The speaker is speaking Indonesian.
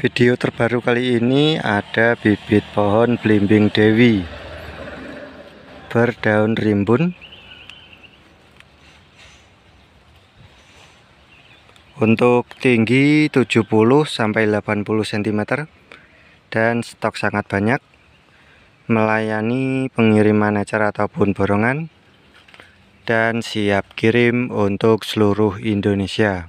Video terbaru kali ini ada bibit pohon belimbing dewi berdaun rimbun untuk tinggi 70 sampai 80 cm dan stok sangat banyak melayani pengiriman acara ataupun borongan dan siap kirim untuk seluruh Indonesia.